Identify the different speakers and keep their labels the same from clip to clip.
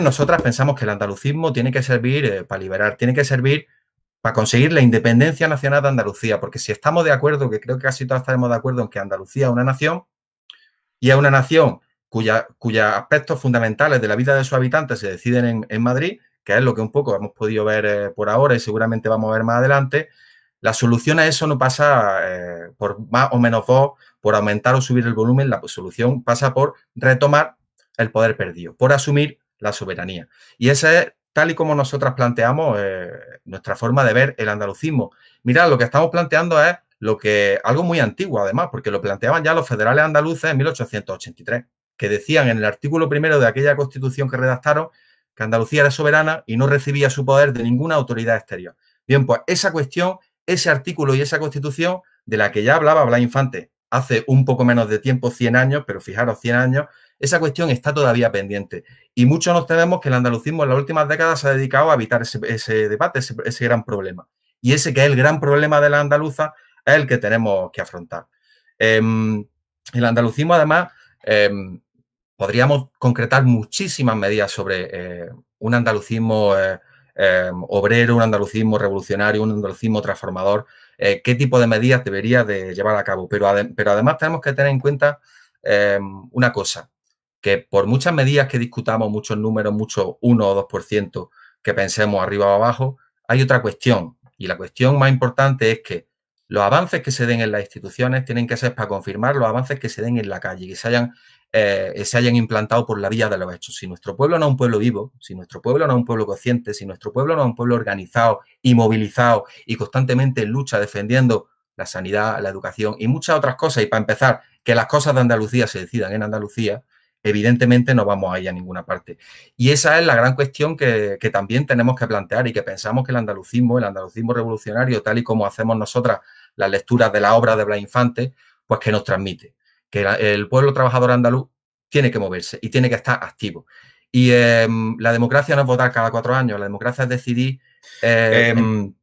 Speaker 1: Nosotras pensamos que el andalucismo tiene que servir eh, para liberar, tiene que servir para conseguir la independencia nacional de Andalucía, porque si estamos de acuerdo, que creo que casi todos estaremos de acuerdo en que Andalucía es una nación y es una nación cuyos aspectos fundamentales de la vida de sus habitantes se deciden en, Madrid, que es lo que un poco hemos podido ver eh, por ahora y seguramente vamos a ver más adelante, la solución a eso no pasa eh, por más o menos voz, por aumentar o subir el volumen, la solución pasa por retomar el poder perdido, por asumir la soberanía. Y esa es, tal y como nosotras planteamos, eh, nuestra forma de ver el andalucismo. Mirad, lo que estamos planteando es lo que, algo muy antiguo, además, porque lo planteaban ya los federales andaluces en 1883, que decían en el artículo primero de aquella constitución que redactaron que Andalucía era soberana y no recibía su poder de ninguna autoridad exterior. Bien, pues esa cuestión, ese artículo y esa constitución de la que ya hablaba Blas Infante hace un poco menos de tiempo, 100 años, pero fijaros, 100 años, esa cuestión está todavía pendiente. Y muchos nos tememos que el andalucismo en las últimas décadas se ha dedicado a evitar ese, debate, ese, gran problema. Y ese que es el gran problema de la andaluza es el que tenemos que afrontar. Em, el andalucismo, además, em, podríamos concretar muchísimas medidas sobre eh, un andalucismo eh, em, obrero, un andalucismo revolucionario, un andalucismo transformador, eh, qué tipo de medidas debería de llevar a cabo. Pero, pero además tenemos que tener en cuenta una cosa, que por muchas medidas que discutamos, muchos números, mucho 1 o 2% que pensemos arriba o abajo, hay otra cuestión. Y la cuestión más importante es que los avances que se den en las instituciones tienen que ser para confirmar los avances que se den en la calle, que se hayan, eh, se hayan implantado por la vía de los hechos. Si nuestro pueblo no es un pueblo vivo, si nuestro pueblo no es un pueblo consciente, si nuestro pueblo no es un pueblo organizado y movilizado y constantemente en lucha defendiendo la sanidad, la educación y muchas otras cosas, y para empezar, que las cosas de Andalucía se decidan en Andalucía, evidentemente no vamos a ir a ninguna parte. Y esa es la gran cuestión que, también tenemos que plantear y que pensamos que el andalucismo, el andalucismo revolucionario, tal y como hacemos nosotras las lecturas de la obra de Blas Infante, pues que nos transmite, que el pueblo trabajador andaluz tiene que moverse y tiene que estar activo. Y em, la democracia no es votar cada cuatro años, la democracia es decidir. Em, em.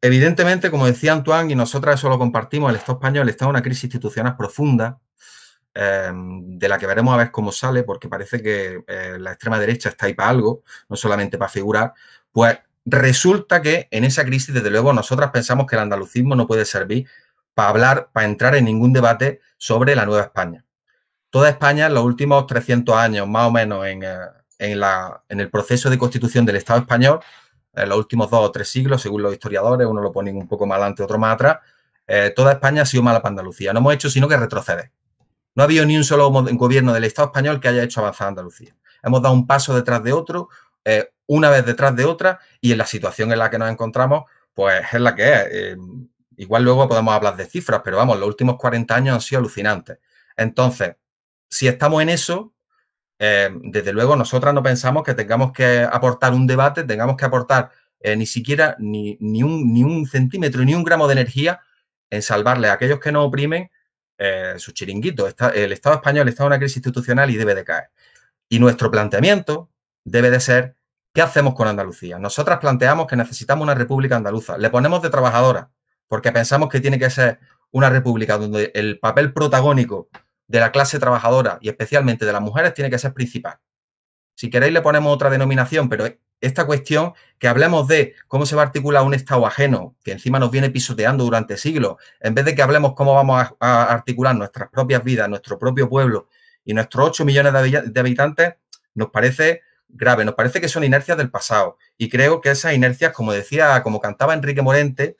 Speaker 1: evidentemente, como decía Antoine, y nosotras eso lo compartimos, el Estado español está en una crisis institucional profunda, Em, de la que veremos a ver cómo sale, porque parece que eh, la extrema derecha está ahí para algo, no solamente para figurar, pues resulta que en esa crisis, desde luego, nosotras pensamos que el andalucismo no puede servir para hablar, para entrar en ningún debate sobre la Nueva España. Toda España en los últimos 300 años, más o menos, eh, en, el proceso de constitución del Estado español, en los últimos dos o tres siglos, según los historiadores, uno lo pone un poco más adelante, otro más atrás, eh, toda España ha sido mala para Andalucía. No hemos hecho sino que retrocede. No ha habido ni un solo gobierno del Estado español que haya hecho avanzar Andalucía. Hemos dado un paso detrás de otro, eh, una vez detrás de otra, y en la situación en la que nos encontramos, pues es la que es. Eh, igual luego podemos hablar de cifras, pero vamos, los últimos 40 años han sido alucinantes. Entonces, si estamos en eso, eh, desde luego nosotras no pensamos que tengamos que aportar un debate, tengamos que aportar ni siquiera ni, ni, un, ni, un, centímetro, ni un gramo de energía en salvarle a aquellos que nos oprimen eh, su chiringuito. el Estado español está en una crisis institucional y debe de caer. Y nuestro planteamiento debe de ser, ¿qué hacemos con Andalucía? Nosotras planteamos que necesitamos una república andaluza. Le ponemos de trabajadora, porque pensamos que tiene que ser una república donde el papel protagónico de la clase trabajadora y especialmente de las mujeres tiene que ser principal. Si queréis le ponemos otra denominación, pero esta cuestión que hablemos de cómo se va a articular un Estado ajeno, que encima nos viene pisoteando durante siglos, en vez de que hablemos cómo vamos a, articular nuestras propias vidas, nuestro propio pueblo y nuestros 8 millones de habitantes, nos parece grave, nos parece que son inercias del pasado. Y creo que esas inercias, como decía, como cantaba Enrique Morente,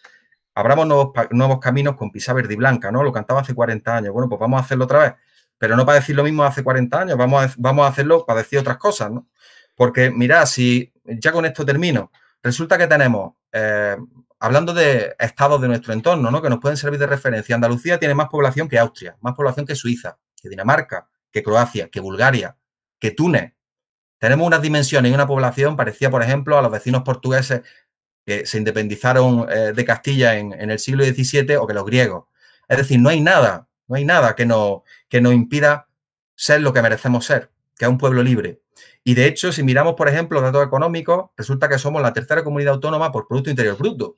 Speaker 1: abramos nuevos, caminos con pisa verde y blanca, ¿no? Lo cantaba hace 40 años. Bueno, pues vamos a hacerlo otra vez, pero no para decir lo mismo hace 40 años, vamos vamos a hacerlo para decir otras cosas, ¿no? Porque mira, si ya con esto termino, resulta que tenemos, eh, hablando de estados de nuestro entorno, ¿no? que nos pueden servir de referencia, Andalucía tiene más población que Austria, más población que Suiza, que Dinamarca, que Croacia, que Bulgaria, que Túnez. Tenemos unas dimensiones y una población parecida, por ejemplo, a los vecinos portugueses que se independizaron eh, de Castilla en, el siglo XVII o que los griegos. Es decir, no hay nada, no hay nada que, no, que nos impida ser lo que merecemos ser, que es un pueblo libre, y de hecho, si miramos, por ejemplo, datos económicos, resulta que somos la tercera comunidad autónoma por Producto Interior Bruto.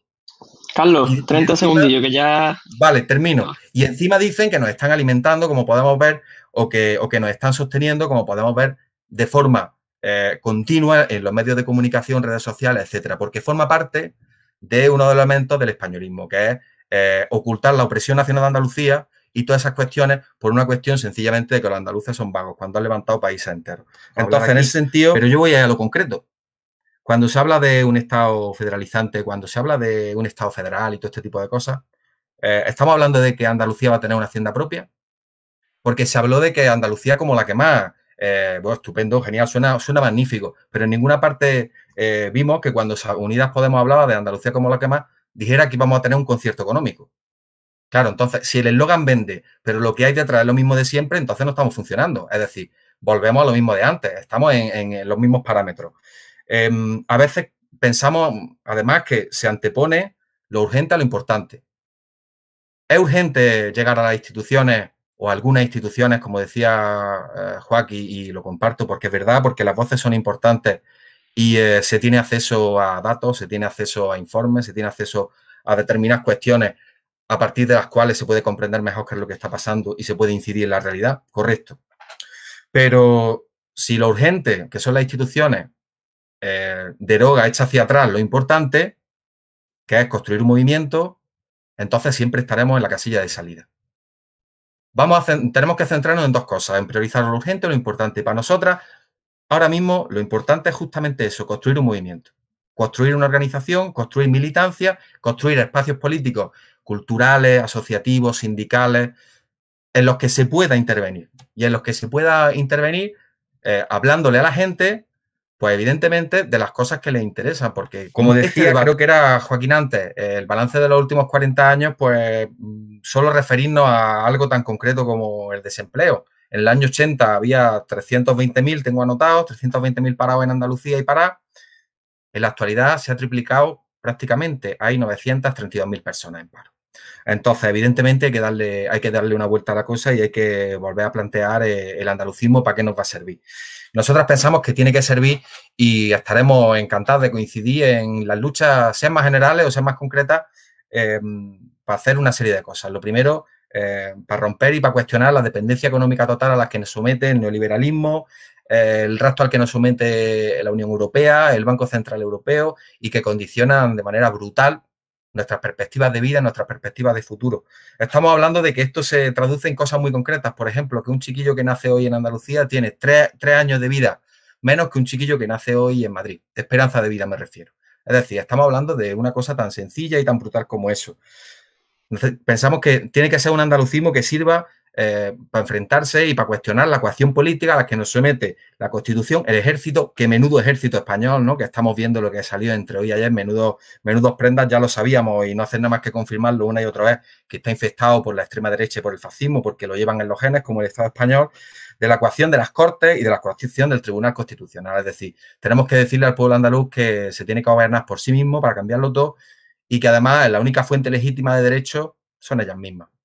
Speaker 1: Carlos, 30 segundillos, que ya... Vale, termino. Ah. Y encima dicen que nos están alimentando, como podemos ver, o que, nos están sosteniendo, como podemos ver, de forma eh, continua en los medios de comunicación, redes sociales, etcétera, porque forma parte de uno de los elementos del españolismo, que es eh, ocultar la opresión nacional de Andalucía y todas esas cuestiones por una cuestión sencillamente de que los andaluces son vagos cuando han levantado países enteros. Entonces, en ese sentido, pero yo voy a lo concreto. Cuando se habla de un Estado federalizante, cuando se habla de un Estado federal y todo este tipo de cosas, eh, ¿estamos hablando de que Andalucía va a tener una hacienda propia? Porque se habló de que Andalucía como la que más, eh, bueno, estupendo, genial, suena, suena magnífico, pero en ninguna parte eh, vimos que cuando Unidas Podemos hablaba de Andalucía como la que más, dijera que íbamos a tener un concierto económico. Claro, entonces, si el eslogan vende, pero lo que hay detrás es lo mismo de siempre, entonces no estamos funcionando. Es decir, volvemos a lo mismo de antes, estamos en, los mismos parámetros. Em, a veces pensamos, además, que se antepone lo urgente a lo importante. ¿Es urgente llegar a las instituciones o a algunas instituciones, como decía eh, Joaquín, y, lo comparto porque es verdad, porque las voces son importantes y eh, se tiene acceso a datos, se tiene acceso a informes, se tiene acceso a determinadas cuestiones a partir de las cuales se puede comprender mejor qué es lo que está pasando y se puede incidir en la realidad, correcto. Pero si lo urgente, que son las instituciones, eh, deroga, echa hacia atrás lo importante, que es construir un movimiento, entonces siempre estaremos en la casilla de salida. Vamos a, tenemos que centrarnos en dos cosas, en priorizar lo urgente, lo importante. para nosotras, ahora mismo, lo importante es justamente eso, construir un movimiento, construir una organización, construir militancia, construir espacios políticos culturales, asociativos, sindicales, en los que se pueda intervenir. Y en los que se pueda intervenir eh, hablándole a la gente, pues evidentemente de las cosas que le interesan, porque como decía, este, que era Joaquín antes, el balance de los últimos 40 años, pues mm, solo referirnos a algo tan concreto como el desempleo. En el año 80 había 320.000, tengo anotados, 320.000 parados en Andalucía y Pará. En la actualidad se ha triplicado prácticamente, hay 932.000 personas en paro. Entonces, evidentemente hay que darle, hay que darle una vuelta a la cosa y hay que volver a plantear eh, el andalucismo para qué nos va a servir. Nosotras pensamos que tiene que servir y estaremos encantados de coincidir en las luchas, sean más generales o sean más concretas, em, para hacer una serie de cosas. Lo primero, eh, para romper y para cuestionar la dependencia económica total a la que nos somete el neoliberalismo, eh, el rastro al que nos somete la Unión Europea, el Banco Central Europeo y que condicionan de manera brutal nuestras perspectivas de vida, nuestras perspectivas de futuro. Estamos hablando de que esto se traduce en cosas muy concretas. Por ejemplo, que un chiquillo que nace hoy en Andalucía tiene tres, años de vida menos que un chiquillo que nace hoy en Madrid. esperanza de vida me refiero. Es decir, estamos hablando de una cosa tan sencilla y tan brutal como eso. pensamos que tiene que ser un andalucismo que sirva eh, para enfrentarse y para cuestionar la ecuación política a la que nos somete la Constitución, el ejército, que menudo ejército español, ¿no? Que estamos viendo lo que salió entre hoy y ayer, menudo, menudos prendas, ya lo sabíamos y no hacen nada más que confirmarlo una y otra vez, que está infectado por la extrema derecha y por el fascismo, porque lo llevan en los genes, como el Estado español, de la ecuación de las Cortes y de la Constitución, del Tribunal Constitucional. Es decir, tenemos que decirle al pueblo andaluz que se tiene que gobernar por sí mismo para cambiarlo todo y que además la única fuente legítima de derecho son ellas mismas.